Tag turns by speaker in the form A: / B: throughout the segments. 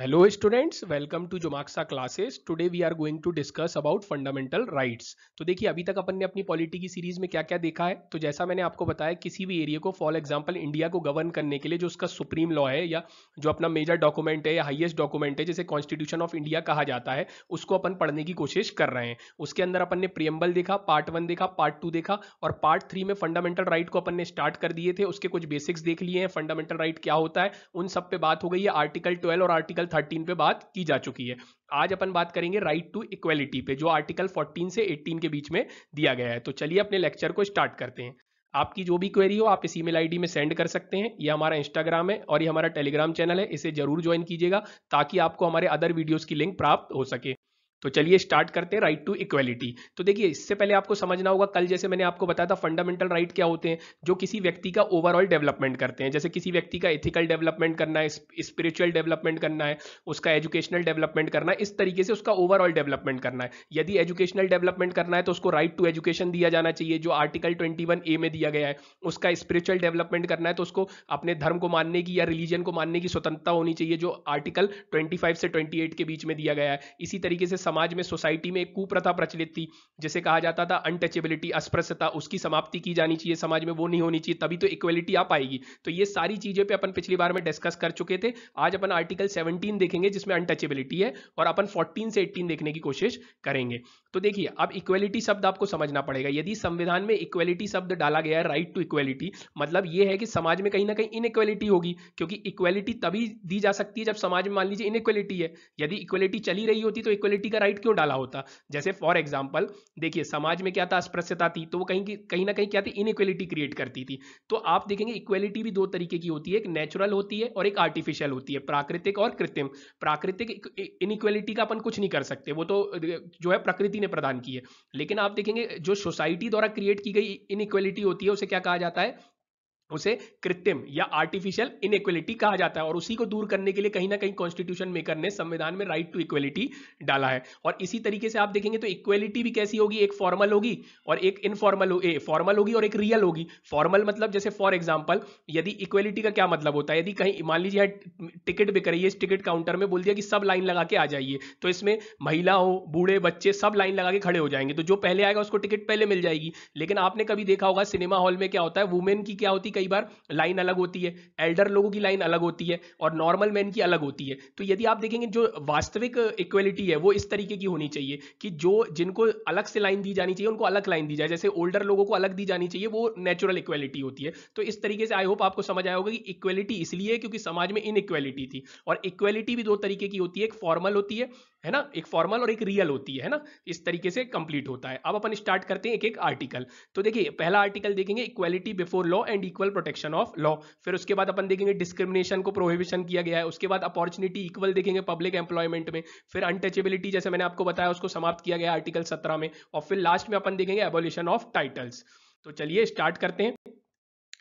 A: hello students welcome to Jomaxa classes today we are going to discuss about fundamental rights तो देखिए अभी तक अपन ने अपनी पॉलिटी की सीरीज में क्या क्या देखा है तो जैसा मैंने आपको बताया किसी भी एरिया को फॉर एग्जांपल इंडिया को गवर्न करने के लिए जो उसका सुप्रीम लॉ है या जो अपना मेजर डॉक्यूमेंट है या हाइएस्ट डॉक्यूमेंट है जिसे कॉन्स्टिट्यूशन ऑफ इंडिया कहा जाता है उसको अपन पढ़ने की कोशिश कर रहे हैं उसके अंदर अपन ने प्रियम्बल देखा पार्ट वन देखा पार्ट टू देखा और पार्ट थ्री में फंडामेंटल राइट को अपन ने स्टार्ट कर दिए थे उसके कुछ बेसिक्स देख लिए हैं फंडामेंटल राइट क्या होता है उन सब पे बात हो गई है आर्टिकल ट्वेल्व और आर्टिकल थर्टीन पे बात की जा चुकी है आज अपन बात करेंगे राइट टू इक्वेलिटी पे जो आर्टिकल 14 से 18 के बीच में दिया गया है तो चलिए अपने लेक्चर को स्टार्ट करते हैं आपकी जो भी क्वेरी हो आप इस ईमेल आईडी में सेंड कर सकते हैं ये हमारा इंस्टाग्राम है और ये हमारा टेलीग्राम चैनल है इसे जरूर ज्वाइन कीजिएगा ताकि आपको हमारे अदर वीडियोज़ की लिंक प्राप्त हो सके तो चलिए स्टार्ट करते हैं राइट टू इक्वलिटी तो देखिए इससे पहले आपको समझना होगा कल जैसे मैंने आपको बताया था फंडामेंटल राइट क्या होते हैं जो किसी व्यक्ति का ओवरऑल डेवलपमेंट करते हैं जैसे किसी व्यक्ति का एथिकल डेवलपमेंट करना है स्पिरिचुअल डेवलपमेंट करना है उसका एजुकेशनल डेवलपमेंट करना है इस तरीके से उसका ओवरऑल डेवलपमेंट करना है यदि एजुकेशनल डेवलपमेंट करना है तो उसको राइट टू एजुकेशन दिया जाना चाहिए जो आर्टिकल ट्वेंटी ए में दिया गया है उसका स्पिरिचुअल डेवलपमेंट करना है तो उसको अपने धर्म को मानने की या रिलीजन को मानने की स्वतंत्रता होनी चाहिए जो आर्टिकल ट्वेंटी से ट्वेंटी के बीच में दिया गया है इसी तरीके से समाज में सोसाइटी में एक कुप्रथा प्रचलित थी जैसे कहा जाता था अनटचेबिलिटी अस्पृश्यता उसकी समाप्ति की जानी चाहिए समाज में वो नहीं होनी चाहिए तभी तो इक्वलिटी आ पाएगी तो ये सारी चीज़ें पे अपन पिछली बार में डिस्कस कर चुके थे आज अपन आर्टिकल 17 देखेंगे जिसमें अनटचेबिलिटी है और अपन 14 से 18 देखने की कोशिश करेंगे तो देखिए अब इक्वलिटी शब्द आपको समझना पड़ेगा यदि संविधान में इक्वलिटी शब्द डाला गया है राइट टू इक्वलिटी मतलब ये है कि समाज में कहीं ना कहीं इनइक्वलिटी होगी क्योंकि इक्वलिटी तभी दी जा सकती है जब समाज में मान लीजिए इनइक्वलिटी है यदि इक्वलिटी चली रही होती तो इक्वलिटी राइट क्यों डाला होता जैसे फॉर एग्जाम्पल देखिए समाज में क्या था अस्पृश्यता थी तो वो कहीं की कहीं ना कहीं क्या थी इनइक्वलिटी क्रिएट करती थी तो आप देखेंगे इक्वलिटी भी दो तरीके की होती है एक नेचुरल होती है और एक आर्टिफिशियल होती है प्राकृतिक और कृत्रिम प्राकृतिक इनइक्वलिटी का अपन कुछ नहीं कर सकते वो तो जो है प्रकृति ने प्रदान की है लेकिन आप देखेंगे जो सोसाइटी द्वारा क्रिएट की गई इनइक्वलिटी होती है उसे क्या कहा जाता है उसे कृत्रिम या आर्टिफिशियल इनइक्वलिटी कहा जाता है और उसी को दूर करने के लिए कहीं ना कहीं कॉन्स्टिट्यूशन मेकर ने संविधान में राइट टू इक्वलिटी डाला है और इसी तरीके से आप देखेंगे तो इक्वलिटी भी कैसी होगी एक फॉर्मल होगी और एक इनफॉर्मल हो, फॉर्मल होगी और एक रियल होगी फॉर्मल मतलब जैसे फॉर एग्जाम्पल यदि इक्वलिटी का क्या मतलब होता है यदि कहीं मान लीजिए टिकट बिक रही है इस टिकट काउंटर में बोल दिया कि सब लाइन लगा के आ जाइए तो इसमें महिला हो बूढ़े बच्चे सब लाइन लगा के खड़े हो जाएंगे तो जो पहले आएगा उसको टिकट पहले मिल जाएगी लेकिन आपने कभी देखा होगा सिनेमा हॉल में क्या होता है वुमेन की क्या होती कई बार लाइन अलग होती है एल्डर लोगों की लाइन अलग होती है और नॉर्मल मैन की अलग होती है तो यदि आप देखेंगे जो वास्तविक इक्वेलिटी है वो इस तरीके की होनी चाहिए कि जो जिनको अलग से लाइन दी जानी चाहिए उनको अलग लाइन दी जाए जैसे ओल्डर लोगों को अलग दी जानी चाहिए वो नेचुरल इक्वेलिटी होती है तो इस तरीके से आई होप आपको समझ आया होगा कि इक्वेलिटी इसलिए क्योंकि समाज में इन थी और इक्वेलिटी भी दो तरीके की होती है एक फॉर्मल होती है है ना एक फॉर्मल और एक रियल होती है ना इस तरीके से कंप्लीट होता है अब अपन स्टार्ट करते हैं एक एक आर्टिकल तो देखिए पहला आर्टिकल देखेंगे equality before law and equal protection of law फिर उसके बाद अपन देखेंगे डिस्क्रिमिनेशन को प्रोहिबिशन किया गया है उसके बाद अपॉर्चुनिटी इक्वल देखेंगे पब्लिक एम्प्लॉयमेंट में फिर अनटचेबिलिटी जैसे मैंने आपको बताया उसको समाप्त किया गया आर्टिकल सत्रह में और फिर लास्ट में अपन देखेंगे एबोल्यूशन ऑफ टाइटल्स तो चलिए स्टार्ट करते हैं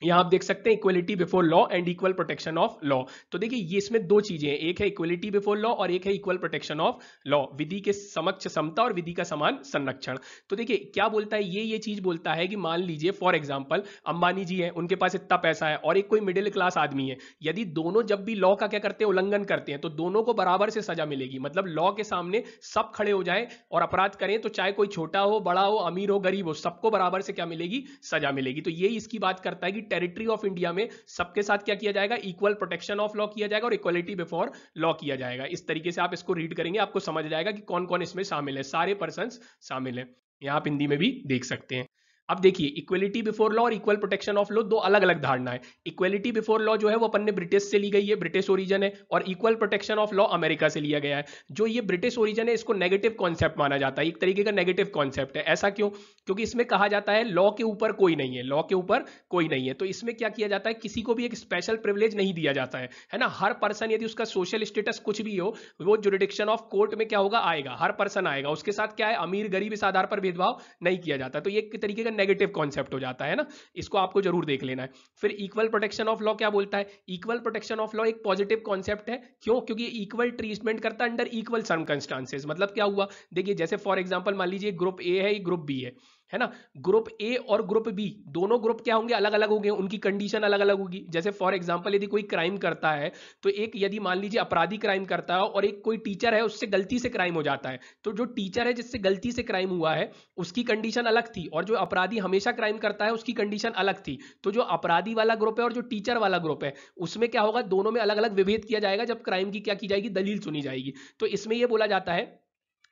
A: यहां आप देख सकते हैं equality before law and equal protection of law तो देखिए ये इसमें दो चीजें हैं एक है इक्वलिटी बिफोर लॉ और एक है इक्वल प्रोटेक्शन ऑफ लॉ विधि के समक्ष समता और विधि का समान संरक्षण तो देखिए क्या बोलता है ये ये चीज बोलता है कि मान लीजिए फॉर एग्जाम्पल अंबानी जी है उनके पास इतना पैसा है और एक कोई मिडिल क्लास आदमी है यदि दोनों जब भी लॉ का क्या करते हैं उल्लंघन करते हैं तो दोनों को बराबर से सजा मिलेगी मतलब लॉ के सामने सब खड़े हो जाए और अपराध करें तो चाहे कोई छोटा हो बड़ा हो अमीर हो गरीब हो सबको बराबर से क्या मिलेगी सजा मिलेगी तो ये इसकी बात करता है कि टेरिटरी ऑफ इंडिया में सबके साथ क्या किया जाएगा इक्वल प्रोटेक्शन ऑफ लॉ किया जाएगा और इक्वलिटी बिफोर लॉ किया जाएगा इस तरीके से आप इसको रीड करेंगे आपको समझ जाएगा कि कौन कौन इसमें शामिल है सारे पर्सन शामिल है यहाँ आप हिंदी में भी देख सकते हैं अब देखिए इक्वलिटी बिफोर लॉ और इक्वल प्रोटेक्शन ऑफ लॉ दो अलग अलग धारणा है इक्वलिटी बिफोर लॉ जो है वो अपन ने ब्रिटिश से ली गई है ब्रिटिश ओरिजन है और equal protection of law America से लिया गया है जो ये ब्रिटिश ओरिजन है इसको नेगेटिव कॉन्सेप्ट माना जाता है एक तरीके का नेगेटिव कॉन्सेप्ट है ऐसा क्यों क्योंकि इसमें कहा जाता है लॉ के ऊपर कोई नहीं है लॉ के ऊपर कोई नहीं है तो इसमें क्या किया जाता है किसी को भी एक स्पेशल प्रिवलेज नहीं दिया जाता है है ना हर पर्सन यदि उसका सोशल स्टेटस कुछ भी हो वो जुडिडिक्शन ऑफ कोर्ट में क्या होगा आएगा हर पर्सन आएगा उसके साथ क्या है अमीर गरीब इस आधार पर भेदभाव नहीं किया जाता तो एक तरीके का नेगेटिव कॉन्सेप्ट हो जाता है ना इसको आपको जरूर देख लेना है फिर इक्वल प्रोटेक्शन ऑफ लॉ क्या बोलता है इक्वल प्रोटेक्शन ऑफ लॉ एक पॉजिटिव कॉन्सेप्ट है क्यों क्योंकि इक्वल ट्रीटमेंट करता है अंडर इक्वल सर्मकंस्टांसेस मतलब क्या हुआ देखिए जैसे फॉर एग्जाम्पल मान लीजिए ग्रुप ए है ग्रुप बी है है ना ग्रुप ए और ग्रुप बी दोनों ग्रुप क्या होंगे अलग अलग होंगे उनकी कंडीशन अलग अलग होगी जैसे फॉर एग्जाम्पल यदि कोई क्राइम करता है तो एक यदि मान लीजिए अपराधी क्राइम करता है और एक कोई टीचर है उससे गलती से क्राइम हो जाता है तो जो टीचर है जिससे गलती से क्राइम हुआ है उसकी कंडीशन अलग थी और जो अपराधी हमेशा क्राइम करता है उसकी कंडीशन अलग थी तो जो अपराधी वाला ग्रुप है और जो टीचर वाला ग्रुप है उसमें क्या होगा दोनों में अलग अलग विभेद किया जाएगा जब क्राइम की क्या की जाएगी दलील सुनी जाएगी तो इसमें यह बोला जाता है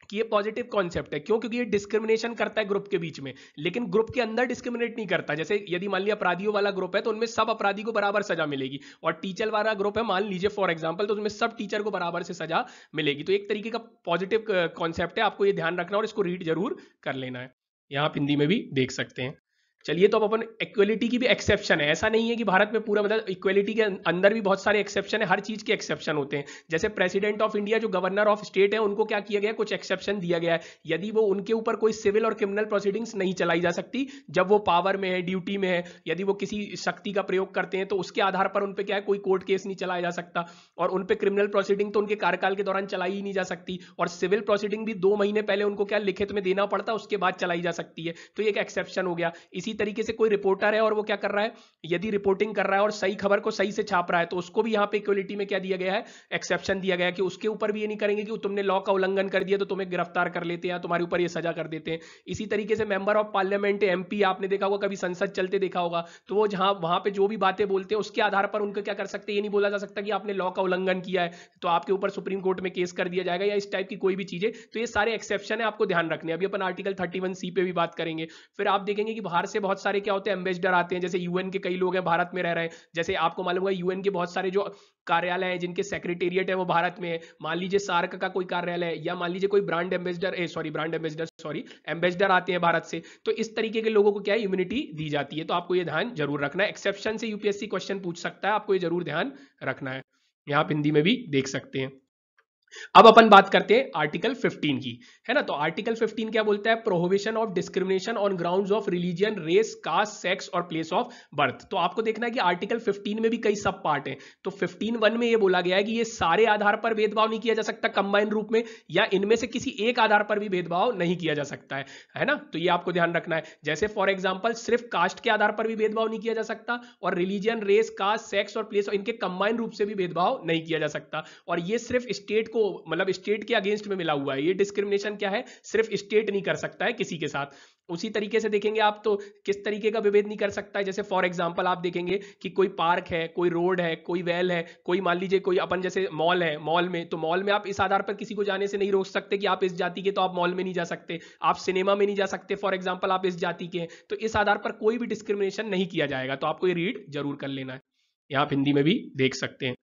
A: कि ये पॉजिटिव कॉन्सेप्ट है क्यों क्योंकि ये डिस्क्रिमिनेशन करता है ग्रुप के बीच में लेकिन ग्रुप के अंदर डिस्क्रिमिनेट नहीं करता जैसे यदि मान लिया अपराधियों वाला ग्रुप है तो उनमें सब अपराधी को बराबर सजा मिलेगी और टीचर वाला ग्रुप है मान लीजिए फॉर एग्जाम्पल तो उसमें सब टीचर को बराबर से सजा मिलेगी तो एक तरीके का पॉजिटिव कॉन्सेप्ट uh, है आपको ये ध्यान रखना और इसको रीड जरूर कर लेना है यहाँ आप हिंदी में भी देख सकते हैं चलिए तो अब अपन इक्वलिटी की भी एक्सेप्शन है ऐसा नहीं है कि भारत में पूरा मतलब इक्वलिटी के अंदर भी बहुत सारे एक्सेप्शन है हर चीज के एक्सेप्शन होते हैं जैसे प्रेसिडेंट ऑफ इंडिया जो गवर्नर ऑफ स्टेट है उनको क्या किया गया कुछ एक्सेप्शन दिया गया है यदि वो उनके ऊपर कोई सिविल और क्रिमिनल प्रोसीडिंग्स नहीं चलाई जा सकती जब वो पावर में है ड्यूटी में है यदि वो किसी शक्ति का प्रयोग करते हैं तो उसके आधार पर उन पर क्या है कोई कोर्ट केस नहीं चलाया जा सकता और उन पर क्रिमिनल प्रोसीडिंग तो उनके कार्यकाल के दौरान चलाई ही नहीं जा सकती और सिविल प्रोसीडिंग भी दो महीने पहले उनको क्या लिखित में देना पड़ता उसके बाद चलाई जा सकती है तो एक एक्सेप्शन हो गया इसी इसी तरीके से कोई रिपोर्टर है और वो क्या कर रहा है यदि रिपोर्टिंग कर रहा है और सही खबर को सही से छाप रहा है तो उसको भी यहाँ पे इक्वलिटी में क्या दिया गया है एक्सेप्शन दिया गया कि उसके ऊपर भी ये नहीं करेंगे कि तुमने लॉ का उल्लंघन कर दिया तो तुम्हें गिरफ्तार कर लेते हैं तुम्हारे ऊपर ये सजा कर देते हैं इसी तरीके से मेंबर ऑफ पार्लियामेंट एम आपने देखा होगा कभी संसद चलते देखा होगा तो वो जहां वहां पे जो भी बातें बोलते हैं उसके आधार पर उनको क्या कर सकते ये नहीं बोला जा सकता कि आपने लॉ का उल्लंघन किया है तो आपके ऊपर सुप्रीम कोर्ट में केस कर दिया जाएगा या इस टाइप की कोई भी चीजें तो ये सारे एक्सेप्शन है आपको ध्यान रखने अभी अपन आर्टिकल थर्टी सी पे भी बात करेंगे फिर आप देखेंगे कि बाहर से से बहुत सारे क्या होते हैं एम्बेसडर आते हैं जैसे यूएन के कई लोग हैं भारत में रह रहे हैं जैसे आपको मालूम होगा यूएन के बहुत सारे जो कार्यालय हैं जिनके सेक्रेटेरिएट है वो भारत में है मान लीजिए सार्क का कोई कार्यालय है या मान लीजिए कोई brand ambassador sorry brand ambassador sorry ambassador आते हैं भारत से तो इस तरीके के लोगों को क्या इम्यूनिटी दी जाती है तो आपको ये ध्यान जरूर रखना है एक्सेप्शन से यूपीएससी क्वेश्चन पूछ सकता है आपको ये जरूर ध्यान रखना है यहाँ आप हिंदी में भी देख सकते हैं अब अपन बात करते हैं आर्टिकल 15 की है ना तो आर्टिकल 15 क्या बोलता है prohibition of discrimination on grounds of religion race caste sex और प्लेस ऑफ बर्थ तो आपको देखना है कि आर्टिकल 15 में भी कई सब पार्ट हैं तो 15 वन में ये बोला गया है कि ये सारे आधार पर भेदभाव नहीं किया जा सकता कंबाइन रूप में या इनमें से किसी एक आधार पर भी भेदभाव नहीं किया जा सकता है है ना तो ये आपको ध्यान रखना है जैसे फॉर एग्जाम्पल सिर्फ कास्ट के आधार पर भी भेदभाव नहीं किया जा सकता और रिलीजियन रेस कास्ट सेक्स और प्लेस इनके कंबाइन रूप से भी भेदभाव नहीं किया जा सकता और ये सिर्फ स्टेट को मतलब स्टेट के अगेंस्ट में मिला हुआ है ये डिस्क्रिमिनेशन क्या है सिर्फ स्टेट नहीं कर सकता है किसी के साथ उसी तरीके से देखेंगे आप तो किस तरीके का विभेद नहीं कर सकता है जैसे फॉर एग्जाम्पल आप देखेंगे कि कोई पार्क है कोई रोड है कोई वेल है कोई मान लीजिए कोई अपन जैसे मॉल है मॉल में तो मॉल में आप इस आधार पर किसी को जाने से नहीं रोक सकते कि आप इस जाति के तो आप मॉल में नहीं जा सकते आप सिनेमा में नहीं जा सकते फॉर एग्जाम्पल आप इस जाति के तो इस आधार पर कोई भी डिस्क्रिमिनेशन नहीं किया जाएगा तो आपको ये रीड जरूर कर लेना है यहाँ आप हिंदी में भी देख सकते हैं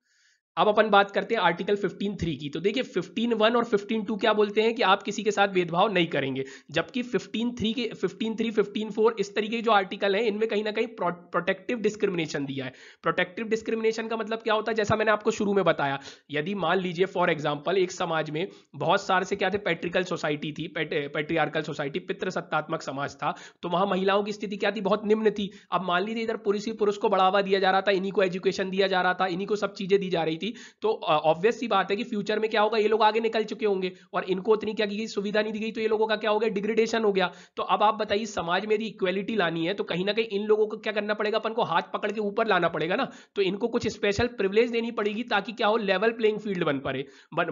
A: अब अपन बात करते हैं आर्टिकल 15.3 की तो देखिए 15.1 और 15.2 क्या बोलते हैं कि आप किसी के साथ भेदभाव नहीं करेंगे जबकि 15.3 के 15.3 15.4 इस तरीके के जो आर्टिकल हैं इनमें कहीं ना कहीं प्रोटेक्टिव डिस्क्रिमिनेशन दिया है प्रोटेक्टिव डिस्क्रिमिनेशन का मतलब क्या होता है जैसा मैंने आपको शुरू में बताया यदि मान लीजिए फॉर एग्जाम्पल एक समाज में बहुत सारे से क्या थे पेट्रिकल सोसाइटी थी पेट्रियार्कल सोसाइटी पितृसत्तात्मक समाज था तो वहां महिलाओं की स्थिति क्या थी बहुत निम्न थी अब मान लीजिए इधर पुरुष ही पुरुष को बढ़ावा दिया जा रहा था इन्हीं को एजुकेशन दिया जा रहा था इन्हीं को सब चीजें दी जा रही थी थी तो ऑब्वियस सी बात है कि फ्यूचर में क्या होगा ये लोग आगे निकल चुके होंगे और इनको उतनी क्या की सुविधा नहीं दी गई तो ये लोगों का क्या हो गया डिग्रेडेशन हो गया तो अब आप बताइए समाज में यदि इक्वेलिटी लानी है तो कहीं ना कहीं इन लोगों को क्या करना पड़ेगा अपन को हाथ पकड़ के ऊपर लाना पड़ेगा ना तो इनको कुछ स्पेशल प्रिवलेज देनी पड़ेगी ताकि क्या हो लेवल प्लेइंग फील्ड बन पाए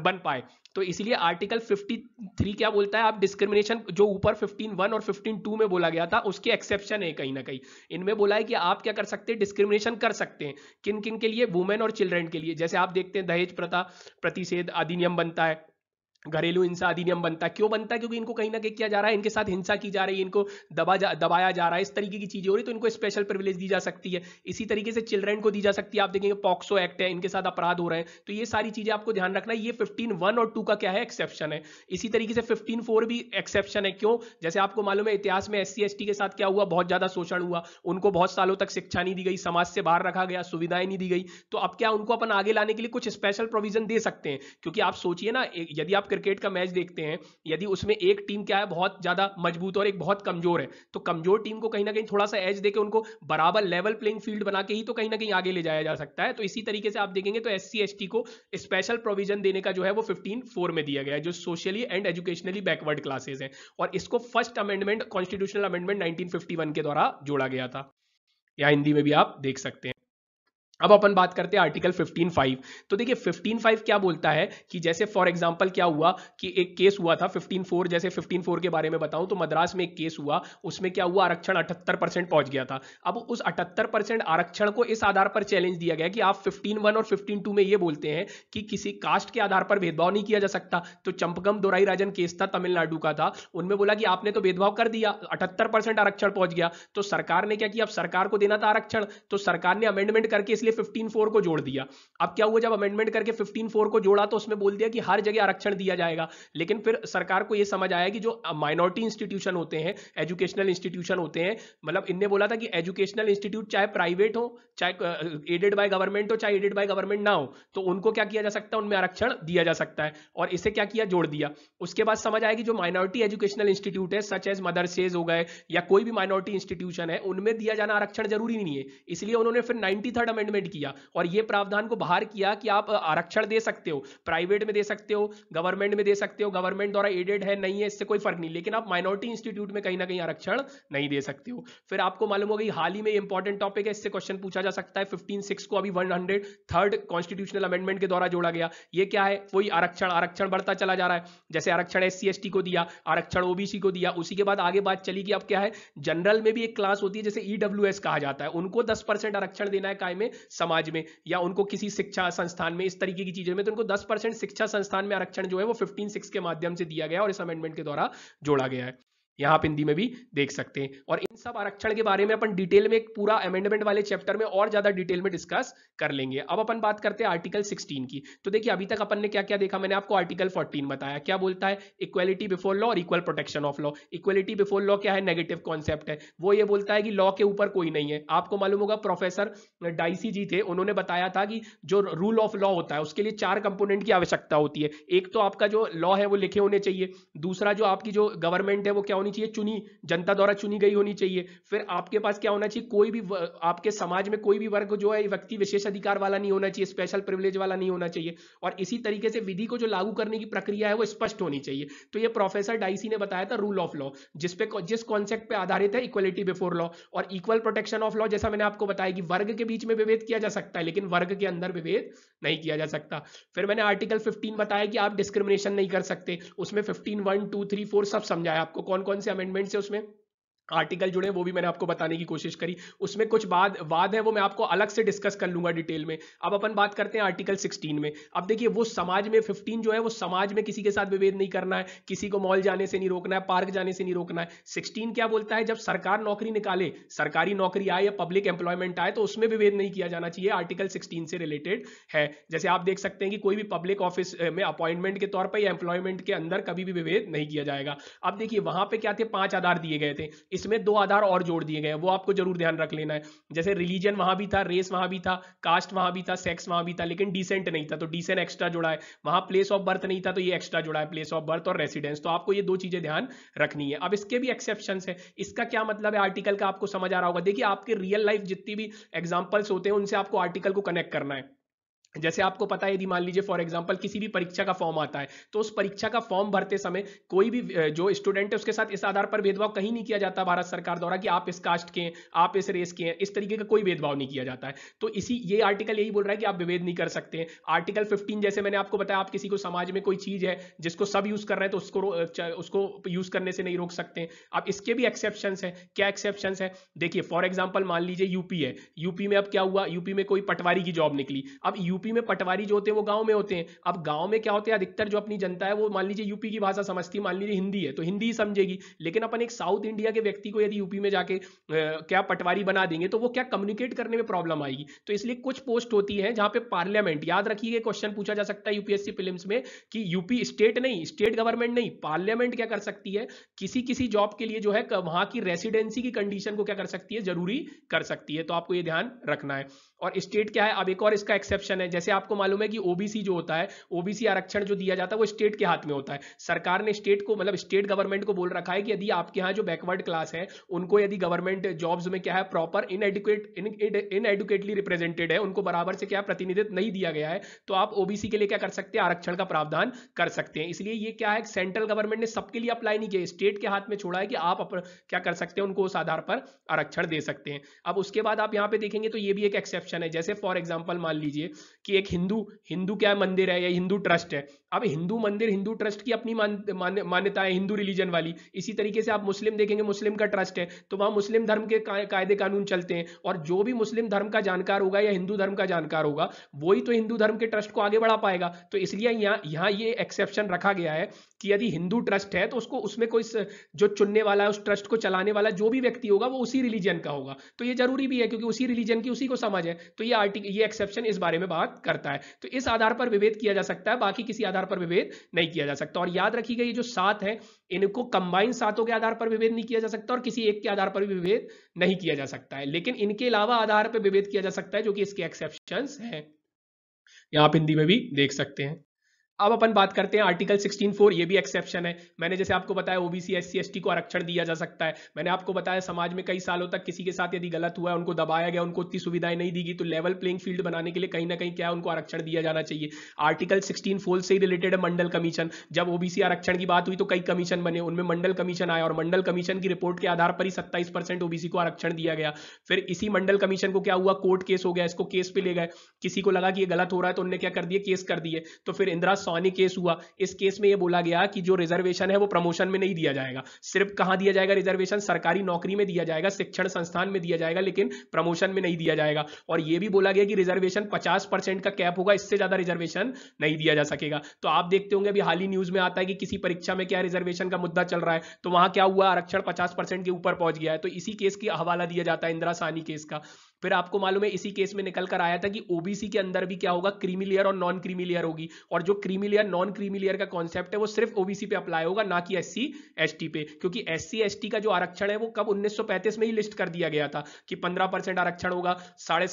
A: बन पाए तो इसीलिए आर्टिकल 53 क्या बोलता है आप डिस्क्रिमिनेशन जो ऊपर 15.1 और 15.2 में बोला गया था उसके एक्सेप्शन है कहीं ना कहीं इनमें बोला है कि आप क्या कर सकते हैं डिस्क्रिमिनेशन कर सकते हैं किन किन के लिए वुमेन और चिल्ड्रेन के लिए जैसे आप देखते हैं दहेज प्रथा प्रतिषेध अधिनियम बनता है घरेलू हिंसा अधिनियम बनता है क्यों बनता है क्योंकि इनको कहीं ना कहीं किया जा रहा है इनके साथ हिंसा की जा रही है इनको दबा जा दबाया जा रहा है इस तरीके की चीजें हो रही तो इनको स्पेशल प्रिविलेज दी जा सकती है इसी तरीके से चिल्ड्रन को दी जा सकती है आप देखेंगे पॉक्सो एक्ट है इनके साथ अपराध हो रहे हैं तो ये सारी चीजें आपको ध्यान रखना है ये फिफ्टीन वन और टू का क्या है एक्सेप्शन है इसी तरीके से फिफ्टीन फोर भी एक्सेप्शन है क्यों जैसे आपको मालूम है इतिहास में एस सी के साथ क्या हुआ बहुत ज्यादा शोषण हुआ उनको बहुत सालों तक शिक्षा नहीं दी गई समाज से बाहर रखा गया सुविधाएं नहीं दी गई तो अब क्या उनको अपन आगे लाने के लिए कुछ स्पेशल प्रोविजन दे सकते हैं क्योंकि आप सोचिए ना यदि आप क्रिकेट का मैच देखते हैं यदि उसमें एक टीम क्या है बहुत ज़्यादा मजबूत और एक बहुत कमजोर है तो कमजोर टीम को कहीं ना कहीं थोड़ा सा एज देकर उनको बराबर लेवल प्लेइंग फील्ड बना के ही तो कहीं ना कहीं आगे ले जाया जा सकता है तो इसी तरीके से आप देखेंगे तो एस सी को स्पेशल प्रोविजन देने का जो है वो फिफ्टीन फोर में दिया गया है जो socially and educationally backward classes है और इसको first amendment constitutional amendment nineteen के द्वारा जोड़ा गया था या हिंदी में भी आप देख सकते हैं अब अपन बात करते हैं आर्टिकल 15.5 तो देखिए 15.5 क्या बोलता है कि जैसे फॉर एग्जांपल क्या हुआ कि एक केस हुआ था 15.4 जैसे 15.4 के बारे में बताऊं तो मद्रास में एक केस हुआ उसमें क्या हुआ आरक्षण 78 परसेंट पहुंच गया था अब उस 78 परसेंट आरक्षण को इस आधार पर चैलेंज दिया गया कि आप फिफ्टीन और फिफ्टीन में ये बोलते हैं कि किसी कास्ट के आधार पर भेदभाव नहीं किया जा सकता तो चंपकम दोराई राजन केस था तमिलनाडु का था उनमें बोला कि आपने तो भेदभाव कर दिया अठहत्तर आरक्षण पहुंच गया तो सरकार ने क्या किया अब सरकार को देना था आरक्षण तो सरकार ने अमेंडमेंट करके इसलिए लिए फोर को जोड़ दिया अब क्या हुआ जब अमेंडमेंट करके फिफ्टीन फोर को जोड़ा तो उसमें बोल दिया कि हर जगह आरक्षण दिया जाएगा लेकिन फिर सरकार को यह समझ आया कि जो माइनॉरिटी इंस्टीट्यूशन होते हैं एजुकेशनल इंस्टीट्यूशन होते हैं मतलब इनने बोला था कि एजुकेशनल इंस्टीट्यूट चाहे प्राइवेट हो चाहे एडेड बाय गवर्नमेंट हो चाहे एडेड बाय गवर्नमेंट ना हो तो उनको क्या किया जा सकता है उनमें आरक्षण दिया जा सकता है और इसे क्या किया जोड़ दिया उसके बाद समझ आया कि जो माइनॉरिटी एजुकेशनल इंस्टीट्यूट है सच एज मदरसेज हो गए या कोई भी माइनॉरिटी इंस्टीट्यूशन है उनमें दिया जाना आरक्षण जरूरी नहीं है इसलिए उन्होंने फिर नाइनटी थर्ड अमेंडमेंट किया और ये प्रावधान को बाहर किया कि आप आरक्षण दे सकते हो प्राइवेट में दे सकते हो गवर्नमेंट में दे सकते हो गवर्नमेंट द्वारा एडेड है नहीं है इससे कोई फर्क नहीं लेकिन आप माइनॉरिटी इंस्टीट्यूट में कहीं ना कहीं आरक्षण नहीं दे सकते हो फिर आपको मालूम होगा कि हाल ही में इंपॉर्टेंट टॉपिक है इससे क्वेश्चन पूछा जा सकता है फिफ्टीन सिक्स को अभी one hundred third constitutional amendment के द्वारा जोड़ा गया ये क्या है वही आरक्षण आरक्षण बढ़ता चला जा रहा है जैसे आरक्षण एस सी को दिया आरक्षण ओबीसी को दिया उसी के बाद आगे बात चली कि अब क्या है जनरल में भी एक क्लास होती है जैसे ईडब्ल्यू e कहा जाता है उनको दस परसेंट आरक्षण देना है काय में समाज में या उनको किसी शिक्षा संस्थान में इस तरीके की चीज़ों में तो उनको दस परसेंट शिक्षा संस्थान में आरक्षण जो है वो फिफ्टीन सिक्स के माध्यम से दिया गया और इस अमेंडमेंट के द्वारा जोड़ा गया है यहाँ आप हिंदी में भी देख सकते हैं और इन सब आरक्षण के बारे में अपन डिटेल में एक पूरा अमेंडमेंट वाले चैप्टर में और ज्यादा डिटेल में डिस्कस कर लेंगे अब अपन बात करते हैं आर्टिकल 16 की तो देखिए अभी तक अपन ने क्या क्या देखा मैंने आपको आर्टिकल 14 बताया क्या बोलता है इक्वलिटी बिफोर लॉ और equal protection of law equality before law क्या है नेगेटिव कॉन्सेप्ट है वो ये बोलता है कि लॉ के ऊपर कोई नहीं है आपको मालूम होगा प्रोफेसर डाइसी जी थे उन्होंने बताया था कि जो रूल ऑफ लॉ होता है उसके लिए चार कंपोनेंट की आवश्यकता होती है एक तो आपका जो लॉ है वो लिखे होने चाहिए दूसरा जो आपकी जो गवर्नमेंट है वो क्या होनी चाहिए चुनी जनता द्वारा चुनी गई होनी चाहिए फिर आपके पास क्या होना चाहिए कोई भी आपके समाज में कोई भी वर्ग जो है व्यक्ति विशेष अधिकार वाला नहीं होना चाहिए स्पेशल प्रिविलेज वाला नहीं होना चाहिए और इसी तरीके से विधि को जो लागू करने की प्रक्रिया है वो स्पष्ट होनी चाहिए तो ये प्रोफेसर डाइसी ने बताया था रूल ऑफ लॉ जिसपे जिस कॉन्सेप्ट पे आधारित है इक्वलिटी बिफोर लॉ और इक्वल प्रोटेक्शन ऑफ लॉ जैसा मैंने आपको बताया कि वर्ग के बीच में विभेद किया जा सकता है लेकिन वर्ग के अंदर विभेद नहीं किया जा सकता फिर मैंने आर्टिकल फिफ्टीन बताया कि आप डिस्क्रिमिनेशन नहीं कर सकते उसमें fifteen one two three four सब समझाया आपको कौन कौन कौन से अमेंडमेंट्स है उसमें आर्टिकल जुड़े हैं वो भी मैंने आपको बताने की कोशिश करी उसमें कुछ बाद वाद है वो मैं आपको अलग से डिस्कस कर लूंगा डिटेल में अब अपन बात करते हैं आर्टिकल 16 में अब देखिए वो समाज में 15 जो है वो समाज में किसी के साथ विभेद नहीं करना है किसी को मॉल जाने से नहीं रोकना है पार्क जाने से नहीं रोकना है सिक्सटीन क्या बोलता है जब सरकार नौकरी निकाले सरकारी नौकरी आए या पब्लिक एम्प्लॉयमेंट आए तो उसमें विभेद नहीं किया जाना चाहिए आर्टिकल सिक्सटीन से रिलेटेड है जैसे आप देख सकते हैं कि कोई भी पब्लिक ऑफिस में अपॉइंटमेंट के तौर पर या एम्प्लॉयमेंट के अंदर कभी भी विभेद नहीं किया जाएगा अब देखिए वहां पर क्या थे पांच आधार दिए गए थे इसमें दो आधार और जोड़ दिए गए वो आपको जरूर ध्यान रख लेना है जैसे रिलीजन वहां भी था रेस वहां भी था कास्ट वहां भी था सेक्स वहां भी था लेकिन डिसेंट नहीं था तो डिसेंट एक्स्ट्रा जुड़ा है वहां प्लेस ऑफ बर्थ नहीं था तो ये एक्स्ट्रा जोड़ा है प्लेस ऑफ बर्थ और रेसिडेंस तो आपको ये दो चीजें ध्यान रखनी है अब इसके भी एक्सेप्शन है इसका क्या मतलब है आर्टिकल का आपको समझ आ रहा होगा देखिए आपके रियल लाइफ जितनी भी एग्जाम्पल्स होते हैं उनसे आपको आर्टिकल को कनेक्ट करना है जैसे आपको पता है यदि मान लीजिए फॉर एग्जांपल किसी भी परीक्षा का फॉर्म आता है तो उस परीक्षा का फॉर्म भरते समय कोई भी जो स्टूडेंट है उसके साथ इस आधार पर भेदभाव कहीं नहीं किया जाता भारत सरकार द्वारा कि आप इस कास्ट के हैं आप इस रेस के हैं इस तरीके का कोई भेदभाव नहीं किया जाता है तो इसी ये आर्टिकल यही बोल रहा है कि आप विभेद नहीं कर सकते हैं आर्टिकल फिफ्टीन जैसे मैंने आपको बताया आप किसी को समाज में कोई चीज है जिसको सब यूज कर रहे हैं तो उसको उसको यूज करने से नहीं रोक सकते अब इसके भी एक्सेप्शन है क्या एक्सेप्शन है देखिए फॉर एग्जाम्पल मान लीजिए यूपी है यूपी में अब क्या हुआ यूपी में कोई पटवारी की जॉब निकली अब यूपी यूपी में पटवारी जो होते हैं वो गांव में होते हैं अब गांव में क्या होते हैं अधिकतर जो अपनी जनता है वो मान लीजिए यूपी की भाषा समझती है मान लीजिए हिंदी है तो हिंदी ही समझेगी लेकिन अपन एक साउथ इंडिया के व्यक्ति को यदि यूपी में जाके क्या पटवारी बना देंगे तो वो क्या कम्युनिकेट करने में प्रॉब्लम आएगी तो इसलिए कुछ पोस्ट होती है जहां पे पार्लियामेंट याद रखिए क्वेश्चन पूछा जा सकता है यूपीएससी फिल्म्स में कि यूपी स्टेट नहीं स्टेट गवर्नमेंट नहीं पार्लियामेंट क्या कर सकती है किसी किसी जॉब के लिए जो है वहां की रेसिडेंसी की कंडीशन को क्या कर सकती है जरूरी कर सकती है तो आपको यह ध्यान रखना है और स्टेट क्या है अब एक और इसका एक्सेप्शन है जैसे आपको मालूम है कि ओबीसी जो होता है ओबीसी आरक्षण जो दिया जाता है वो स्टेट के हाथ में होता है सरकार ने स्टेट को मतलब स्टेट गवर्नमेंट को बोल रखा है कि यदि आपके यहाँ जो बैकवर्ड क्लास है उनको यदि गवर्नमेंट जॉब्स में क्या है प्रॉपर इनएडुकेट इन रिप्रेजेंटेड है उनको बराबर से क्या प्रतिनिधित्व नहीं दिया गया है तो आप ओबीसी के लिए क्या कर सकते हैं आरक्षण का प्रावधान कर सकते हैं इसलिए ये क्या है सेंट्रल गवर्नमेंट ने सबके लिए अप्लाई नहीं किया स्टेट के हाथ में छोड़ा है कि आप क्या कर सकते हैं उनको उस आधार पर आरक्षण दे सकते हैं अब उसके बाद आप यहां पे देखेंगे तो ये भी एक एक्सेप्शन है जैसे फॉर एग्जांपल मान लीजिए कि एक हिंदू हिंदू क्या मंदिर है या हिंदू ट्रस्ट है अब हिंदू मंदिर हिंदू ट्रस्ट की अपनी मान, मान, मान्यता है हिंदू रिलीजन वाली इसी तरीके से आप मुस्लिम देखेंगे मुस्लिम का ट्रस्ट है तो वहां मुस्लिम धर्म के का, कायदे कानून चलते हैं और जो भी मुस्लिम धर्म का जानकार होगा या हिंदू धर्म का जानकार होगा वही तो हिंदू धर्म के ट्रस्ट को आगे बढ़ा पाएगा तो इसलिए यहाँ यहाँ ये एक्सेप्शन रखा गया है कि यदि हिंदू ट्रस्ट है तो उसको उसमें कोई जो चुनने वाला है उस ट्रस्ट को चलाने वाला जो भी व्यक्ति होगा वो उसी रिलीजन का होगा तो ये जरूरी भी है क्योंकि उसी रिलीजन की उसी को समझ है तो ये आर्टिकल ये एक्सेप्शन इस बारे में बात करता है तो इस आधार पर विभेद किया जा सकता है बाकी किसी आधार पर विभेद नहीं किया जा सकता और याद रखिएगा ये जो सात है इनको कंबाइन सातों के आधार पर विभेद नहीं किया जा सकता और किसी एक के आधार पर भी विभेद नहीं किया जा सकता है लेकिन इनके अलावा आधार पर विभेद किया जा सकता है जो कि इसके एक्सेप्शन है आप हिंदी में भी देख सकते हैं अब अपन बात करते हैं आर्टिकल 16.4 ये भी एक्सेप्शन है मैंने जैसे आपको बताया ओबीसी एस सी को आरक्षण दिया जा सकता है मैंने आपको बताया समाज में कई सालों तक किसी के साथ यदि गलत हुआ है उनको दबाया गया उनको उतनी सुविधाएं नहीं दी गई तो लेवल प्लेइंग फील्ड बनाने के लिए कहीं ना कहीं क्या उनको आरक्षण दिया जाना चाहिए आर्टिकल सिक्सटीन से ही रिलेटेड है मंडल कमीशन जब ओबीसी आरक्षण की बात हुई तो कई कमीशन बने उनमें मंडल कमीशन आया और मंडल कमीशन की रिपोर्ट के आधार पर ही सत्ताईस ओबीसी को आरक्षण दिया गया फिर इसी मंडल कमीशन को क्या हुआ कोर्ट केस हो गया इसको केस पे ले गए किसी को लगा कि ये गलत हो रहा है तो उनने क्या कर दिया केस कर दिए तो फिर इंदिरा सोनी केस हुआ इस केस में ये बोला गया कि जो रिजर्वेशन है वो प्रमोशन में नहीं दिया जाएगा सिर्फ कहां दिया जाएगा रिजर्वेशन सरकारी नौकरी में दिया जाएगा शिक्षण संस्थान में दिया जाएगा लेकिन प्रमोशन में नहीं दिया जाएगा और यह भी बोला गया कि रिजर्वेशन पचास का कैप होगा इससे ज्यादा रिजर्वेशन नहीं दिया जा सकेगा तो आप देखते होंगे अभी हाल ही न्यूज में आता है कि किसी परीक्षा में क्या रिजर्वेशन का मुद्दा चल रहा है तो वहां क्या हुआ आरक्षण पचास के ऊपर पहुंच गया है तो इसी केस की हवाला दिया जाता है इंदिरा सानी केस का फिर आपको मालूम है इसी केस में निकल कर आया था कि ओबीसी के अंदर भी क्या होगा क्रीमी लेयर और नॉन क्रीमी लेयर होगी और जो creamy layer non creamy layer का कॉन्सेप्ट है वो सिर्फ ओबीसी पे अप्लाई होगा ना कि एससी एसटी पे क्योंकि एससी एसटी का जो आरक्षण है वो कब 1935 में ही लिस्ट कर दिया गया था कि पंद्रह आरक्षण होगा साढ़े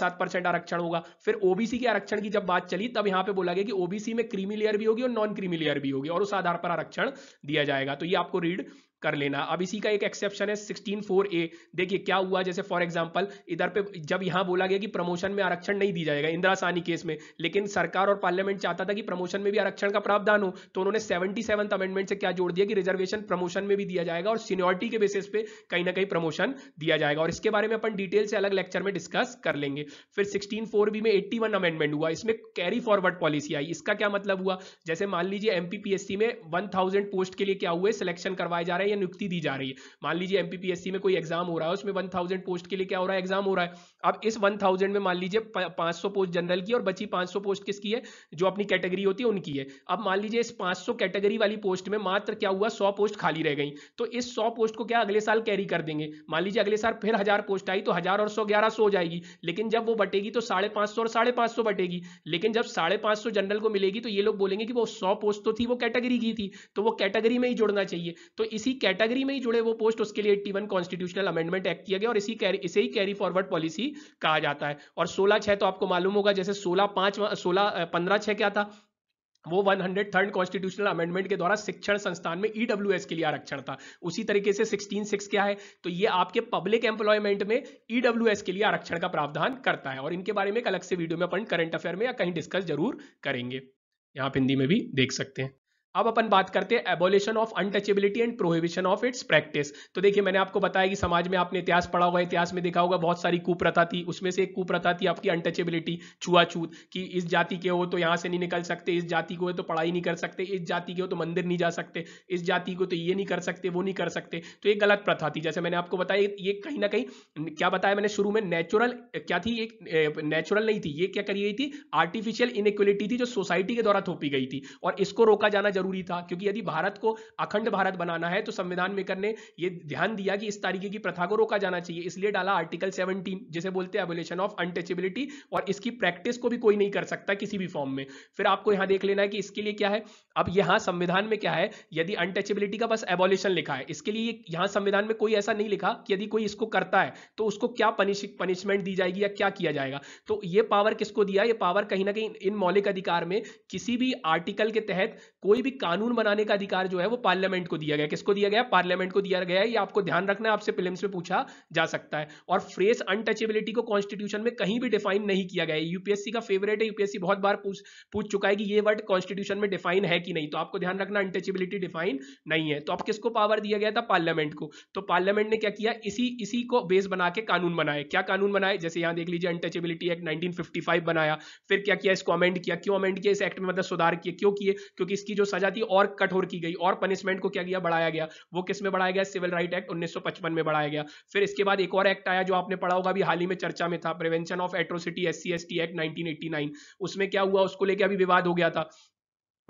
A: आरक्षण होगा फिर ओबीसी के आरक्षण की जब बात चली तब यहाँ पे बोला गया कि ओबीसी में क्रीमी लेयर भी होगी और नॉन क्रीमी लेयर भी होगी और उस आधार पर आरक्षण दिया जाएगा तो ये आपको रीड कर लेना अब इसी का एक एक्सेप्शन है सिक्सटीन फोर ए देखिए क्या हुआ जैसे फॉर एग्जाम्पल इधर पे जब यहाँ बोला गया कि प्रमोशन में आरक्षण नहीं दी जाएगा इंदिरा सानी केस में लेकिन सरकार और पार्लियामेंट चाहता था कि प्रमोशन में भी आरक्षण का प्रावधान हो तो उन्होंने सेवेंटी सेवंथ अमेंडमेंट से क्या जोड़ दिया कि रिजर्वेशन प्रमोशन में भी दिया जाएगा और सीनियोरिटी के बेसिस पे कहीं ना कहीं प्रमोशन दिया जाएगा और इसके बारे में अपन डिटेल से अलग लेक्चर में डिस्कस कर लेंगे फिर सिक्सटीन फोर बी में एट्टी वन अमेंडमेंट हुआ इसमें कैरी फॉरवर्ड पॉलिसी आई इसका क्या मतलब हुआ जैसे मान लीजिए एमपीपीएससी में वन थाउजेंड पोस्ट के लिए क्या हुए सिलेक्शन करवाए जा रहे हैं है या नियुक्ति दी जा रही है मान लीजिए एमपीपीएससी में कोई एग्जाम हो रहा है उसमें 1000 पोस्ट के लिए क्या हो रहा है एग्जाम हो रहा है अब इस 1000 में मान लीजिए 500 पोस्ट जनरल की और बची 500 पोस्ट किसकी है जो अपनी कैटेगरी होती है उनकी है अब मान लीजिए इस 500 कैटेगरी वाली पोस्ट में मात्र क्या हुआ सौ पोस्ट खाली रह गई तो इस सौ पोस्ट को क्या अगले साल कैरी कर देंगे मान लीजिए अगले साल फिर हजार पोस्ट आई तो हजार और सौ ग्यारह सौ हो जाएगी लेकिन जब वो बटेगी तो साढ़े पांच सौ और साढ़े पांच सौ बटेगी लेकिन जब साढ़े पांच सौ जनरल को मिलेगी तो ये लोग बोलेंगे कि वो सौ पोस्ट तो थी वो कैटेगरी की थी तो वो कैटेगरी में ही जुड़ना चाहिए तो इसी कैटेगरी में ही जुड़े वो पोस्ट उसके लिए एट्टी कॉन्स्टिट्यूशनल अमेंडमेंट एक्ट किया गया और इसी कैरी इसे ही कैरी फॉरवर्ड पॉलिसी कहा जाता है और सोलह छह तो आपको मालूम होगा जैसे सोलह पांच सोलह पंद्रह छह क्या था वो one hundred third constitutional amendment के द्वारा शिक्षण संस्थान में ईडब्ल्यू e के लिए आरक्षण था उसी तरीके से सिक्सटीन सिक्स क्या है तो ये आपके पब्लिक एम्प्लॉयमेंट में ईडब्ल्यू e के लिए आरक्षण का प्रावधान करता है और इनके बारे में एक अलग से वीडियो में अपन करंट अफेयर में या कहीं डिस्कस जरूर करेंगे यहाँ आप हिंदी में भी देख सकते हैं अब अपन बात करते हैं abolition of untouchability and prohibition of its practice तो देखिए मैंने आपको बताया कि समाज में आपने इतिहास पढ़ा होगा इतिहास में देखा होगा बहुत सारी कुप्रथा थी उसमें से एक कुप्रथा थी आपकी अनटचेबिलिटी छुआछूत कि इस जाति के हो तो यहाँ से नहीं निकल सकते इस जाति को हो तो पढ़ाई नहीं कर सकते इस जाति के हो तो मंदिर नहीं जा सकते इस जाति को तो ये नहीं कर सकते वो नहीं कर सकते तो ये गलत प्रथा थी जैसे मैंने आपको बताया ये कहीं ना कहीं क्या बताया मैंने शुरू में नेचुरल क्या थी एक नेचुरल नहीं थी ये क्या करी गई थी आर्टिफिशियल इनक्वलिटी थी जो सोसाइटी के द्वारा थोपी गई थी और इसको रोका जाना जरूरी था क्योंकि यदि भारत को अखंड भारत बनाना है तो संविधान मेकर ने यह ध्यान दिया कि इस तरीके की प्रथा को रोका जाना चाहिए इसलिए डाला आर्टिकल 17 जिसे बोलते हैं एबोलेशन ऑफ अनटचेबिलिटी और इसकी प्रैक्टिस को भी कोई नहीं कर सकता किसी भी फॉर्म में फिर आपको यहां देख लेना है कि इसके लिए क्या है अब यहां संविधान में क्या है यदि अनटचेबिलिटी का बस एबोल्यूशन लिखा है इसके लिए यहां संविधान में कोई ऐसा नहीं लिखा कि यदि कोई इसको करता है तो उसको क्या पनिशमेंट दी जाएगी या क्या किया जाएगा तो यह पावर किसको दिया ये पावर कहीं ना कहीं इन मौलिक अधिकार में किसी भी आर्टिकल के तहत कोई भी कानून बनाने का अधिकार जो है वो पार्लियामेंट को दिया गया किसको दिया गया पार्लियामेंट को दिया गया है ये आपको ध्यान रखना है आपसे फिल्म्स में पूछा जा सकता है और फ्रेस अनटचेबिलिटी को कॉन्स्टिट्यूशन में कहीं भी डिफाइन नहीं किया गया यूपीएससी का फेवरेट है यूपीएससी बहुत बार पूछ पूछ चुका है कि ये वर्ड कॉन्स्टिट्यूशन में डिफाइन है कि कि नहीं तो आपको ध्यान रखना अनटचेबिलिटी डिफाइन नहीं है तो अब किसको पावर दिया गया था पार्लियामेंट को तो पार्लियामेंट ने क्या किया इसी इसी को बेस बना के कानून बनाए क्या कानून बनाए जैसे यहां देख लीजिए अनटचेबिलिटी एक्ट नाइनटीन बनाया फिर क्या किया इसको अमेंड किया क्यों अमेंड किया इस एक्ट में मतलब सुधार किए क्यों किए क्योंकि इसकी जो सजा थी और कठोर की गई और पनिशमेंट को क्या किया बढ़ाया गया वो किस में बढ़ाया गया सिविल राइट एक्ट उन्नीस में बढ़ाया गया फिर इसके बाद एक और एक्ट आया जो आपने पढ़ा होगा अभी हाल ही में चर्चा में था prevention of atrocity S C S T act nineteen उसमें क्या हुआ उसको लेकर अभी विवाद हो गया था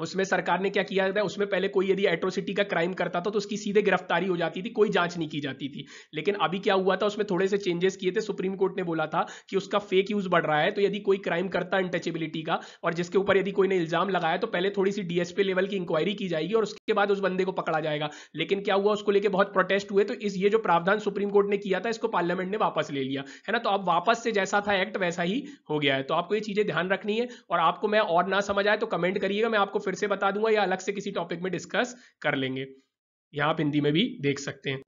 A: उसमें सरकार ने क्या किया था उसमें पहले कोई यदि एट्रोसिटी का क्राइम करता था तो उसकी सीधे गिरफ्तारी हो जाती थी कोई जांच नहीं की जाती थी लेकिन अभी क्या हुआ था उसमें थोड़े से चेंजेस किए थे सुप्रीम कोर्ट ने बोला था कि उसका फेक यूज बढ़ रहा है तो यदि कोई क्राइम करता है अनटचेबिलिटी का और जिसके ऊपर यदि कोई ने इल्जाम लगाया तो पहले थोड़ी सी डीएसपी लेवल की इंक्वायरी की जाएगी और उसके बाद उस बंदे को पकड़ा जाएगा लेकिन क्या हुआ उसको लेकर बहुत प्रोटेस्ट हुए तो इस ये जो प्रावधान सुप्रीम कोर्ट ने किया था इसको पार्लियामेंट ने वापस ले लिया है ना तो अब वापस से जैसा था एक्ट वैसा ही हो गया है तो आपको ये चीजें ध्यान रखनी है और आपको मैं और ना समझ आए तो कमेंट करिएगा मैं आपको फिर से बता दूंगा या अलग से किसी टॉपिक में डिस्कस कर लेंगे यहाँ आप हिंदी में भी देख सकते हैं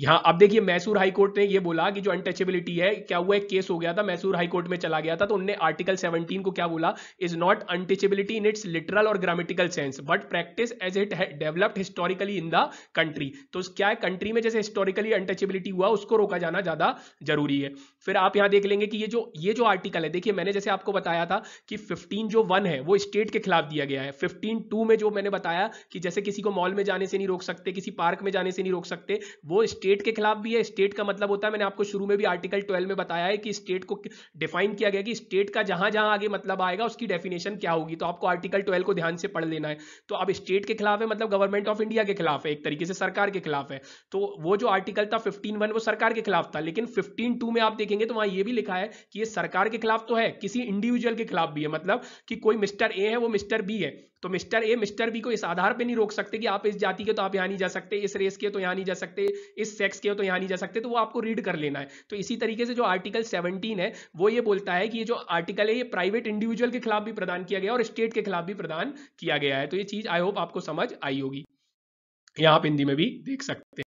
A: यहाँ अब देखिए मैसूर हाई कोर्ट ने ये बोला कि जो अनटचेबिलिटी है क्या हुआ एक केस हो गया था मैसूर हाई कोर्ट में चला गया था तो उन्होंने आर्टिकल 17 को क्या बोला is not untouchability in its literal और grammatical sense but practice as it developed historically in the country तो क्या है कंट्री में जैसे हिस्टोरिकली अनटचेबिलिटी हुआ उसको रोका जाना ज्यादा जरूरी है फिर आप यहाँ देख लेंगे कि ये जो ये जो आर्टिकल है देखिए मैंने जैसे आपको बताया था कि फिफ्टीन जो वन है वो स्टेट के खिलाफ दिया गया है फिफ्टीन टू में जो मैंने बताया कि जैसे किसी को मॉल में जाने से नहीं रोक सकते किसी पार्क में जाने से नहीं रोक सकते वो स्टेट के खिलाफ भी है स्टेट का मतलब होता है मैंने आपको शुरू में भी आर्टिकल ट्वेल्व में बताया है कि स्टेट को डिफाइन किया गया कि स्टेट का जहां जहां आगे मतलब आएगा उसकी डेफिनेशन क्या होगी तो आपको आर्टिकल ट्वेल्व को ध्यान से पढ़ लेना है तो अब स्टेट के खिलाफ है मतलब गवर्नमेंट ऑफ इंडिया के खिलाफ है एक तरीके से सरकार के खिलाफ है तो वो जो आर्टिकल था फिफ्टीन वन वो सरकार के खिलाफ था लेकिन फिफ्टीन टू में आप देखेंगे तो वहां ये भी लिखा है कि ये सरकार के खिलाफ तो है किसी इंडिविजुअल के खिलाफ भी है मतलब कि कोई मिस्टर ए है वो मिस्टर बी है तो मिस्टर ए मिस्टर बी को इस आधार पे नहीं रोक सकते कि आप इस जाति के तो आप यहाँ नहीं जा सकते इस रेस के तो यहाँ नहीं जा सकते इस सेक्स के तो यहाँ नहीं जा सकते तो वो आपको रीड कर लेना है तो इसी तरीके से जो आर्टिकल सेवनटीन है वो ये बोलता है कि ये जो आर्टिकल है ये प्राइवेट इंडिविजुअल के खिलाफ भी प्रदान किया गया और स्टेट के खिलाफ भी प्रदान किया गया है तो ये चीज आई होप आपको समझ आई होगी यहाँ आप हिंदी में भी देख सकते हैं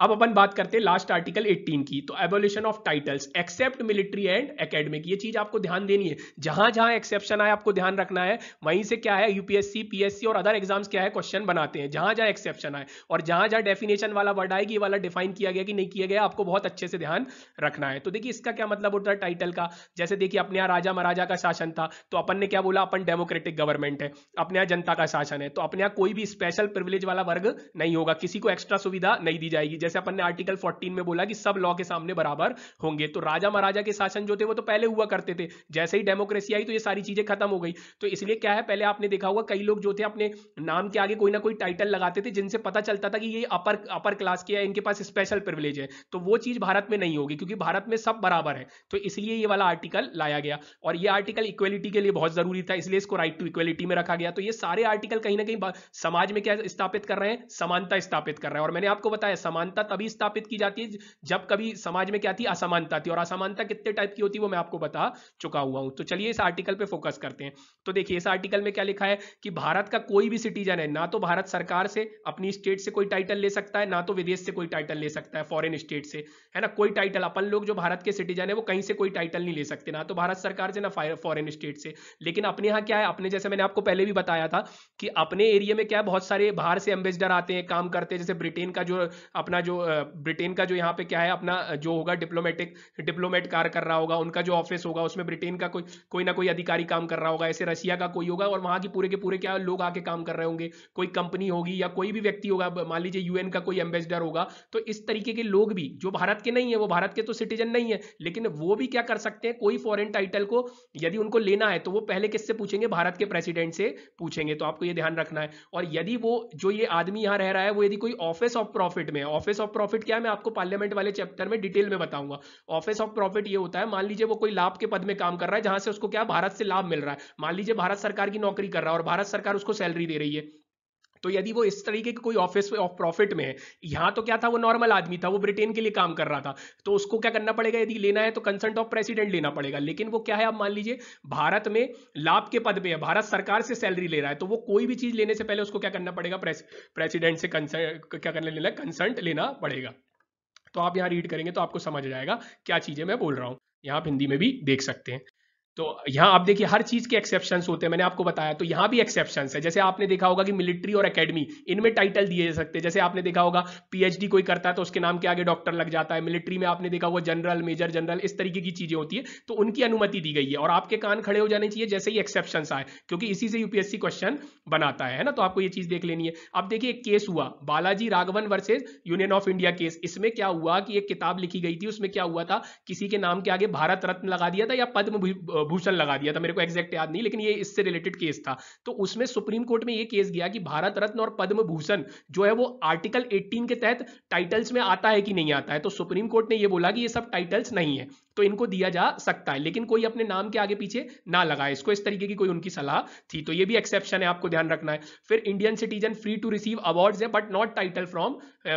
A: अब अपन बात करते हैं लास्ट आर्टिकल 18 की तो abolition of titles except military and academic ये चीज आपको ध्यान देनी है जहां जहां एक्सेप्शन आए आपको ध्यान रखना है वहीं से क्या है यूपीएससी पीएससी और अदर एग्जाम्स क्या है क्वेश्चन बनाते हैं जहां जहां एक्सेप्शन आए और जहां जहां डेफिनेशन वाला वर्ड आएगी ये वाला डिफाइन किया गया कि नहीं किया गया आपको बहुत अच्छे से ध्यान रखना है तो देखिए इसका क्या मतलब होता है टाइटल का जैसे देखिए अपने यहाँ राजा महाराजा का शासन था तो अपन ने क्या बोला अपन डेमोक्रेटिक गवर्नमेंट है अपने यहाँ जनता का शासन है तो अपने यहाँ कोई भी स्पेशल प्रिविलेज वाला वर्ग नहीं होगा किसी को एक्स्ट्रा सुविधा नहीं दी जाएगी जैसे अपन ने आर्टिकल 14 में बोला कि सब लॉ के सामने बराबर होंगे तो राजा महाराजा के शासन जो थे वो तो पहले हुआ करते थे जैसे ही डेमोक्रेसी आई तो ये सारी चीजें खत्म हो गई तो इसलिए क्या है पहले आपने देखा होगा कई लोग जो थे अपने नाम के आगे कोई ना कोई टाइटल लगाते थे जिनसे पता चलता था कि ये अपर अपर क्लास के है इनके पास स्पेशल प्रिविलेज है तो वो चीज भारत में नहीं होगी क्योंकि भारत में सब बराबर है तो इसलिए ये वाला आर्टिकल लाया गया और ये आर्टिकल इक्वलिटी के लिए बहुत जरूरी था इसलिए इसको राइट टू इक्वलिटी में रखा गया तो ये सारे आर्टिकल कहीं ना कहीं समाज में क्या स्थापित कर रहे हैं समानता स्थापित कर रहे हैं और मैंने आपको बताया समानता सत्ता तभी स्थापित की जाती है जब कभी समाज में क्या थी असमानता थी और असमानता कितने टाइप की होती है वो मैं आपको बता चुका हुआ हूं तो चलिए इस आर्टिकल पे फोकस करते हैं तो देखिए इस आर्टिकल में क्या लिखा है कि भारत का कोई भी सिटीजन है ना तो भारत सरकार से अपनी स्टेट से कोई टाइटल ले सकता है ना तो विदेश से कोई टाइटल ले सकता है फॉरेन स्टेट से है ना कोई टाइटल अपन लोग जो भारत के सिटीजन है वो कहीं से कोई टाइटल नहीं ले सकते ना तो भारत सरकार से ना फॉरेन स्टेट से लेकिन अपने यहाँ क्या है अपने जैसे मैंने आपको पहले भी बताया था कि अपने एरिया में क्या है बहुत सारे बाहर से एम्बेसडर आते हैं काम करते हैं जैसे ब्रिटेन का जो अपना जो ब्रिटेन का जो यहाँ पे क्या है अपना जो होगा डिप्लोमेटिक डिप्लोमेट कार्य कर रहा होगा उनका जो ऑफिस होगा उसमें ब्रिटेन का कोई कोई ना कोई अधिकारी काम कर रहा होगा ऐसे रशिया का कोई होगा और वहाँ की पूरे के पूरे क्या लोग आके काम कर रहे होंगे कोई कंपनी होगी या कोई भी व्यक्ति होगा मान लीजिए यूएन का कोई एम्बेसडर होगा तो इस तरीके के लोग भी जो भारत के नहीं है वो भारत के तो सिटीजन नहीं है लेकिन वो भी क्या कर सकते हैं कोई फॉरेन टाइटल को यदि उनको लेना है तो वो पहले किससे पूछेंगे भारत के प्रेसिडेंट से पूछेंगे तो आपको ये ध्यान रखना है और यदि वो जो ये आदमी यहाँ रह रहा है वो यदि कोई ऑफिस ऑफ प्रॉफिट में ऑफिस ऑफ प्रॉफिट क्या है मैं आपको पार्लियामेंट वाले चैप्टर में डिटेल में बताऊंगा ऑफिस ऑफ प्रॉफिट ये होता है मान लीजिए वो कोई लाभ के पद में काम कर रहा है जहां से उसको क्या भारत से लाभ मिल रहा है मान लीजिए भारत सरकार की नौकरी कर रहा है और भारत सरकार उसको सैलरी दे रही है तो यदि वो इस तरीके के कोई ऑफिस ऑफ प्रॉफिट में है यहां तो क्या था वो नॉर्मल आदमी था वो ब्रिटेन के लिए काम कर रहा था तो उसको क्या करना पड़ेगा यदि लेना है तो कंसंट ऑफ प्रेसिडेंट लेना पड़ेगा लेकिन वो क्या है आप मान लीजिए भारत में लाभ के पद पे है भारत सरकार से सैलरी ले रहा है तो वो कोई भी चीज लेने से पहले उसको क्या करना पड़ेगा प्रेसिडेंट से क्या करना लेना कंसंट लेना पड़ेगा तो आप यहाँ रीड करेंगे तो आपको समझ जाएगा क्या चीजें मैं बोल रहा हूं यहाँ आप हिंदी में भी देख सकते हैं तो यहाँ आप देखिए हर चीज के एक्सेप्शन होते हैं मैंने आपको बताया तो यहाँ भी एक्सेप्शन है जैसे आपने देखा होगा कि मिलिट्री और एकेडमी इनमें टाइटल दिए जा सकते हैं जैसे आपने देखा होगा पीएचडी कोई करता है तो उसके नाम के आगे डॉक्टर लग जाता है मिलिट्री में आपने देखा होगा जनरल मेजर जनरल इस तरीके की चीजें होती है तो उनकी अनुमति दी गई है और आपके कान खड़े हो जाने चाहिए जैसे ही एक्सेप्शन आए क्योंकि इसी से यूपीएससी क्वेश्चन बनाता है ना तो आपको ये चीज देख लेनी है अब देखिए एक केस हुआ Balaji Raghavan versus union of India case इसमें क्या हुआ कि एक किताब लिखी गई थी उसमें क्या हुआ था किसी के नाम के आगे भारत रत्न लगा दिया था या पद्म भूषण लगा दिया था मेरे को एग्जैक्ट याद नहीं लेकिन ये इससे रिलेटेड केस था तो उसमें सुप्रीम कोर्ट में ये केस गया कि भारत रत्न और पद्म भूषण जो है वो आर्टिकल 18 के तहत टाइटल्स में आता है कि नहीं आता है तो सुप्रीम कोर्ट ने ये बोला कि ये सब टाइटल्स नहीं है तो इनको दिया जा सकता है लेकिन कोई अपने नाम के आगे पीछे ना लगाए इसको इस तरीके की कोई उनकी सलाह थी तो ये भी एक्सेप्शन है आपको ध्यान रखना है फिर Indian citizen free to receive awards है but not title from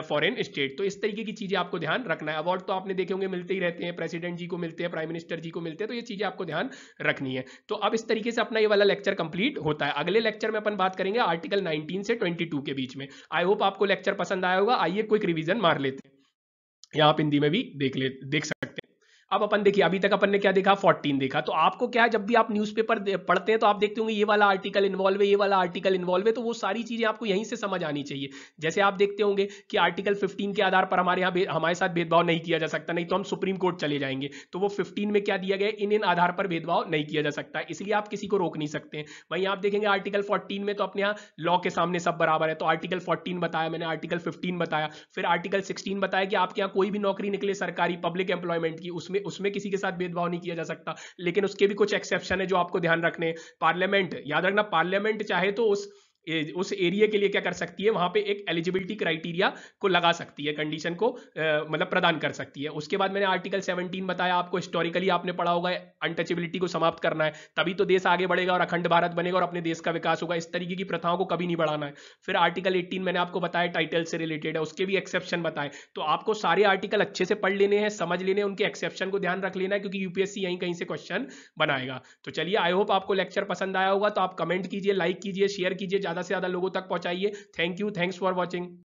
A: foreign state तो इस तरीके की चीजें आपको ध्यान रखना है अवार्ड तो आपने देखे होंगे मिलते ही रहते हैं प्रेसिडेंट जी को मिलते हैं प्राइम मिनिस्टर जी को मिलते हैं तो ये चीजें आपको ध्यान रखनी है तो अब इस तरीके से अपना ये वाला लेक्चर कंप्लीट होता है अगले लेक्चर में अपन बात करेंगे आर्टिकल 19 से 22 के बीच में आई होप आपको लेक्चर पसंद आया होगा आइए क्विक रिविजन मार लेते हैं यहां आप हिंदी में भी देख ले देख सकते अब अपन देखिए अभी तक अपन ने क्या देखा 14 देखा तो आपको क्या है जब भी आप न्यूज़पेपर पढ़ते हैं तो आप देखते होंगे ये वाला आर्टिकल इन्वॉल्व है ये वाला आर्टिकल इन्वॉल्व है तो वो सारी चीज़ें आपको यहीं से समझ आनी चाहिए जैसे आप देखते होंगे कि आर्टिकल 15 के आधार पर हमारे यहाँ हमारे साथ भेदभाव नहीं किया जा सकता नहीं तो हम सुप्रीम कोर्ट चले जाएंगे तो वो फिफ्टीन में क्या दिया गया इन इन आधार पर भेदभाव नहीं किया जा सकता इसलिए आप किसी को रोक नहीं सकते वहीं आप देखेंगे आर्टिकल फोर्टीन में तो अपने यहाँ लॉ के सामने सब बराबर है तो आर्टिकल फोर्टीन बताया मैंने आर्टिकल फिफ्टीन बताया फिर आर्टिकल सिक्सटीन बताया कि आपके यहाँ कोई भी नौकरी निकले सरकारी पब्लिक एम्प्लॉयमेंट की उसमें उसमें किसी के साथ भेदभाव नहीं किया जा सकता लेकिन उसके भी कुछ एक्सेप्शन है जो आपको ध्यान रखने पार्लियामेंट याद रखना पार्लियामेंट चाहे तो उस उस एरिया के लिए क्या कर सकती है वहां पे एक एलिजिबिलिटी क्राइटेरिया को लगा सकती है कंडीशन को मतलब प्रदान कर सकती है उसके बाद मैंने आर्टिकल 17 बताया आपको हिस्टोरिकली आपने पढ़ा होगा अनटचेबिलिटी को समाप्त करना है तभी तो देश आगे बढ़ेगा और अखंड भारत बनेगा और अपने देश का विकास होगा इस तरीके की प्रथाओं को कभी नहीं बढ़ाना है फिर आर्टिकल एट्टीन मैंने आपको बताया टाइटल से रिलेटेड है उसके भी एक्सेप्शन बताए तो आपको सारे आर्टिकल अच्छे से पढ़ लेने हैं समझ लेने उनके एक्सेप्शन को ध्यान रख लेना है क्योंकि यूपीएससी यहीं कहीं से क्वेश्चन बनाएगा तो चलिए आई होप आपको लेक्चर पसंद आया होगा तो आप कमेंट कीजिए लाइक कीजिए शेयर कीजिए ज़्यादा से ज़्यादा लोगों तक पहुंचाइए thank you thanks for watching